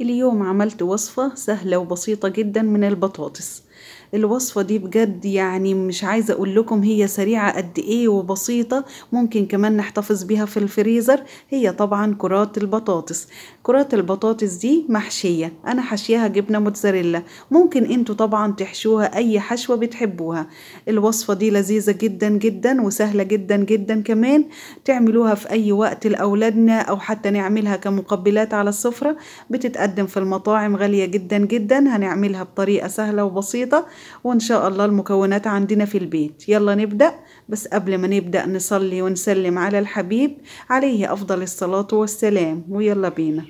اليوم عملت وصفة سهلة وبسيطة جدا من البطاطس الوصفة دي بجد يعني مش عايزة اقول لكم هي سريعة قد ايه وبسيطة ممكن كمان نحتفظ بيها في الفريزر هي طبعا كرات البطاطس كرات البطاطس دي محشية انا حشيها جبنة موتزاريلا ممكن انتوا طبعا تحشوها اي حشوة بتحبوها الوصفة دي لذيذة جدا جدا وسهلة جدا جدا كمان تعملوها في اي وقت لاولادنا او حتى نعملها كمقبلات على السفرة بتتقدم في المطاعم غالية جدا جدا هنعملها بطريقة سهلة وبسيطة بسيطة وإن شاء الله المكونات عندنا في البيت يلا نبدأ بس قبل ما نبدأ نصلي ونسلم على الحبيب عليه أفضل الصلاة والسلام ويلا بينا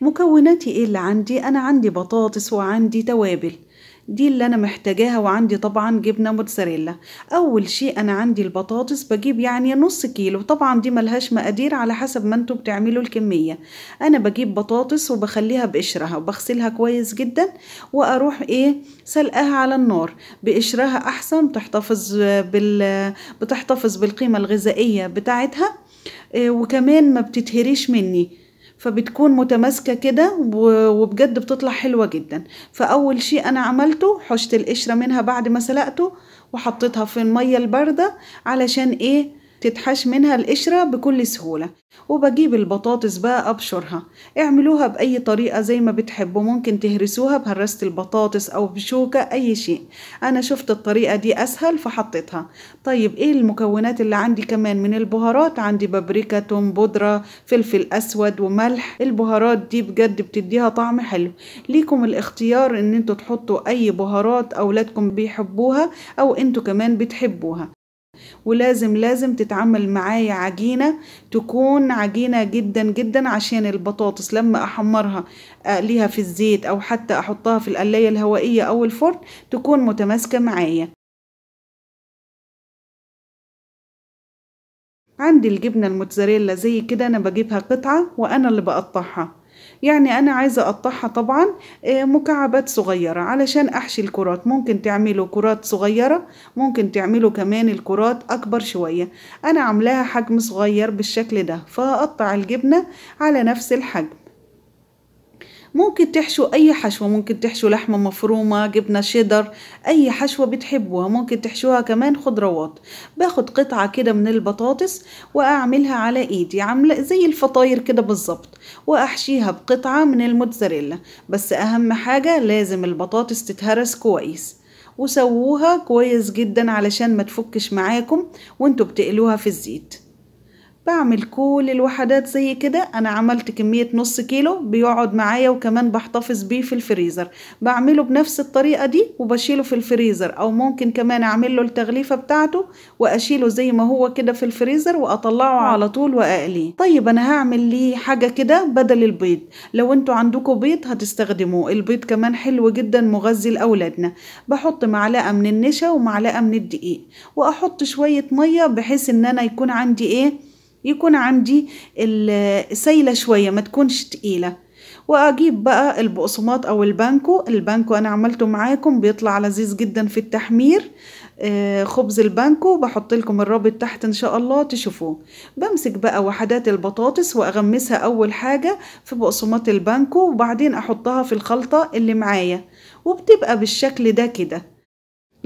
مكوناتي إيه اللي عندي أنا عندي بطاطس وعندي توابل دي اللي انا محتاجاها وعندي طبعا جبنه موتزاريلا اول شيء انا عندي البطاطس بجيب يعني نص كيلو طبعا دي ملهاش مقادير على حسب ما انتوا بتعملوا الكميه انا بجيب بطاطس وبخليها بقشرها وبغسلها كويس جدا واروح ايه سلقاها على النار بقشرها احسن بتحتفظ بال بتحتفظ بالقيمه الغذائيه بتاعتها إيه، وكمان ما بتتهريش مني فبتكون متماسكه كده وبجد بتطلع حلوه جدا فاول شيء انا عملته حشت القشره منها بعد ما سلقته وحطيتها في الميه البارده علشان ايه تتحش منها القشرة بكل سهولة وبجيب البطاطس بقى أبشرها اعملوها بأي طريقة زي ما بتحبوا ممكن تهرسوها بهرسة البطاطس أو بشوكة أي شيء أنا شفت الطريقة دي أسهل فحطيتها طيب إيه المكونات اللي عندي كمان من البهارات عندي بابريكا توم بودرة فلفل أسود وملح البهارات دي بجد بتديها طعم حلو ليكم الاختيار إن انتوا تحطوا أي بهارات أولادكم بيحبوها أو انتوا كمان بتحبوها ولازم لازم تتعمل معايا عجينة تكون عجينة جدا جدا عشان البطاطس لما احمرها اقليها في الزيت او حتى احطها في القلاية الهوائية او الفرن تكون متماسكة معايا عندي الجبنة الموتزاريلا زي كده انا بجيبها قطعة وانا اللي بقطعها يعني أنا عايزة أقطعها طبعا آه، مكعبات صغيرة علشان أحشي الكرات ممكن تعملوا كرات صغيرة ممكن تعملوا كمان الكرات أكبر شوية أنا عاملاها حجم صغير بالشكل ده فأقطع الجبنة على نفس الحجم ممكن تحشوا أي حشوة ممكن تحشوا لحمة مفرومة جبنة شيدر أي حشوة بتحبوها ممكن تحشوها كمان خضروات باخد قطعة كده من البطاطس وأعملها على إيدي عاملة زي الفطاير كده بالظبط وأحشيها بقطعة من الموتزاريلا بس أهم حاجة لازم البطاطس تتهرس كويس وسووها كويس جدا علشان ما تفكش معاكم وانتوا بتقلوها في الزيت بعمل كل الوحدات زي كده انا عملت كمية نص كيلو بيقعد معايا وكمان بحتفظ بيه في الفريزر بعمله بنفس الطريقة دي وبشيله في الفريزر او ممكن كمان اعمله التغليفة بتاعته واشيله زي ما هو كده في الفريزر واطلعه على طول واقليه طيب انا هعمل ليه حاجة كده بدل البيض لو انتوا عندكم بيض هتستخدموه البيض كمان حلو جدا مغذي لاولادنا بحط معلقة من النشا ومعلقة من الدقيق واحط شوية مية بحيث ان انا يكون عندي ايه يكون عندي سايله شويه ما تكونش تقيله واجيب بقى البقسماط او البانكو البانكو انا عملته معاكم بيطلع لذيذ جدا في التحمير آه، خبز البانكو بحط لكم الرابط تحت ان شاء الله تشوفوه بمسك بقى وحدات البطاطس واغمسها اول حاجة في بقسماط البانكو وبعدين احطها في الخلطة اللي معايا وبتبقى بالشكل ده كده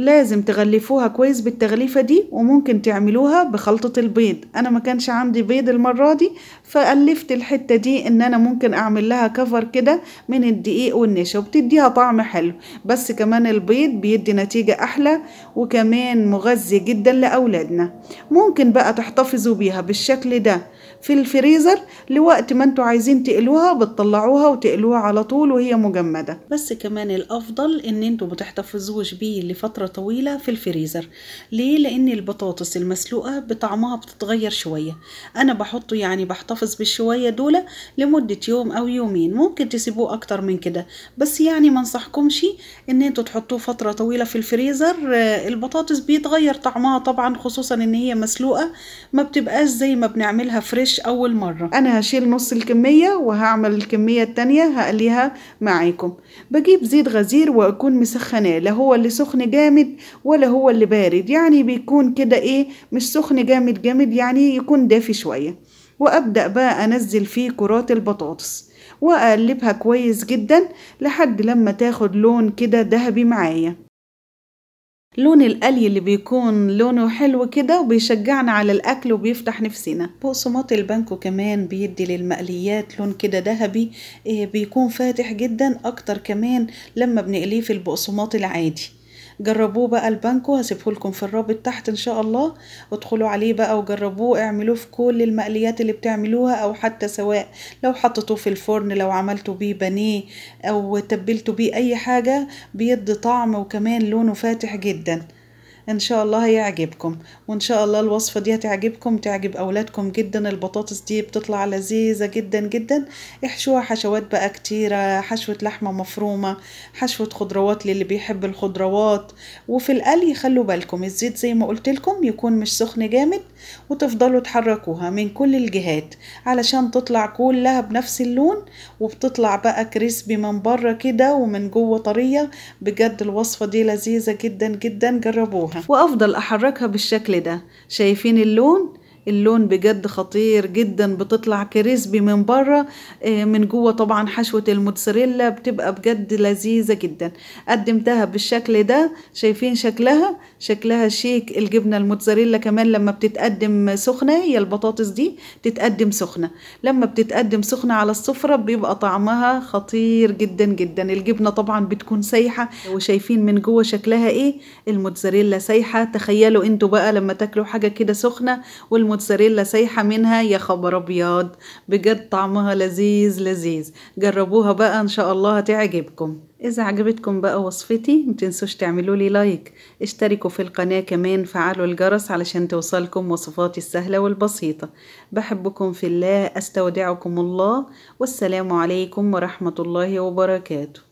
لازم تغلفوها كويس بالتغليفة دي وممكن تعملوها بخلطة البيض أنا ما كانش عندي بيض المرة دي فقلفت الحتة دي إن أنا ممكن أعمل لها كفر كده من الدقيق والنشا وبتديها طعم حلو بس كمان البيض بيدي نتيجة أحلى وكمان مغذي جدا لأولادنا ممكن بقى تحتفظوا بيها بالشكل ده في الفريزر لوقت ما انتوا عايزين تقلوها بتطلعوها وتقلوها على طول وهي مجمدة بس كمان الافضل ان انتوا متحتفظوش بيه لفترة طويلة في الفريزر ليه لان البطاطس المسلوقة بطعمها بتتغير شوية انا بحطه يعني بحتفظ بالشوية دول لمدة يوم او يومين ممكن تسيبوه اكتر من كده بس يعني ما انصحكمش ان انتوا تحطوه فترة طويلة في الفريزر البطاطس بيتغير طعمها طبعا خصوصا ان هي مسلوقة ما بتبقاش زي ما بنعملها فريش مش اول مره انا هشيل نص الكميه وهعمل الكميه التانية هقليها معاكم بجيب زيت غزير واكون مسخناه لا هو اللي سخن جامد ولا هو اللي بارد يعني بيكون كده ايه مش سخن جامد جامد يعني يكون دافي شويه وابدا بقى انزل فيه كرات البطاطس واقلبها كويس جدا لحد لما تاخد لون كده ذهبي معايا لون القلي اللي بيكون لونه حلو كده وبيشجعنا على الاكل وبيفتح نفسنا بقسماط البانكو كمان بيدي للمقليات لون كده ذهبي آه، بيكون فاتح جدا اكتر كمان لما بنقليه في البقسماط العادي جربوه بقى البانكو هسيبه لكم في الرابط تحت ان شاء الله ادخلوا عليه بقى وجربوه اعملوه في كل المقليات اللي بتعملوها او حتى سواء لو حطيتوه في الفرن لو عملتوا بيه بانيه او تبلتوا بيه اي حاجة بيدي طعم وكمان لونه فاتح جدا ان شاء الله هيعجبكم وان شاء الله الوصفه دي هتعجبكم تعجب اولادكم جدا البطاطس دي بتطلع لذيذه جدا جدا احشوها حشوات بقى كتيره حشوه لحمه مفرومه حشوه خضروات للي بيحب الخضروات وفي القلي خلوا بالكم الزيت زي ما قلت لكم يكون مش سخن جامد وتفضلوا تحركوها من كل الجهات علشان تطلع كلها بنفس اللون وبتطلع بقى كريسبي من بره كده ومن جوه طريه بجد الوصفه دي لذيذه جدا جدا جربوها وافضل احركها بالشكل ده شايفين اللون اللون بجد خطير جدا بتطلع كريسبي من بره آه، من جوه طبعا حشوة الموتزاريلا بتبقى بجد لذيذة جدا قدمتها بالشكل ده شايفين شكلها شكلها شيك الجبنة الموتزاريلا كمان لما بتتقدم سخنة هي البطاطس دي تتقدم سخنة لما بتتقدم سخنة على السفرة بيبقى طعمها خطير جدا جدا الجبنة طبعا بتكون سايحة وشايفين من جوه شكلها ايه الموتزاريلا سايحة تخيلوا انتوا بقى لما تاكلوا حاجة كده سخنة والم موتزاريلا سايحة منها يا خبر أبيض بجد طعمها لذيذ لذيذ جربوها بقى إن شاء الله هتعجبكم إذا عجبتكم بقى وصفتي متنسوش تعملوا لي لايك اشتركوا في القناة كمان فعلوا الجرس علشان توصلكم وصفاتي السهلة والبسيطة بحبكم في الله أستودعكم الله والسلام عليكم ورحمة الله وبركاته